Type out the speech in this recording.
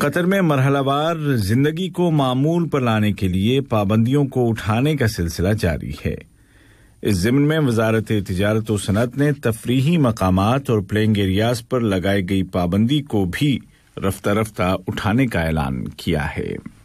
Qatar में मरहलावार जिंदगी को मामूल पर लाने के लिए पाबंदियों को उठाने का सिलसिला जारी है इस जिम्न में वजारत तजारत और सनत ने तफरी मकाम और प्लेंग एरियाज पर लगाई गई पाबंदी को भी रफ्तार रफ्तार उठाने का ऐलान किया है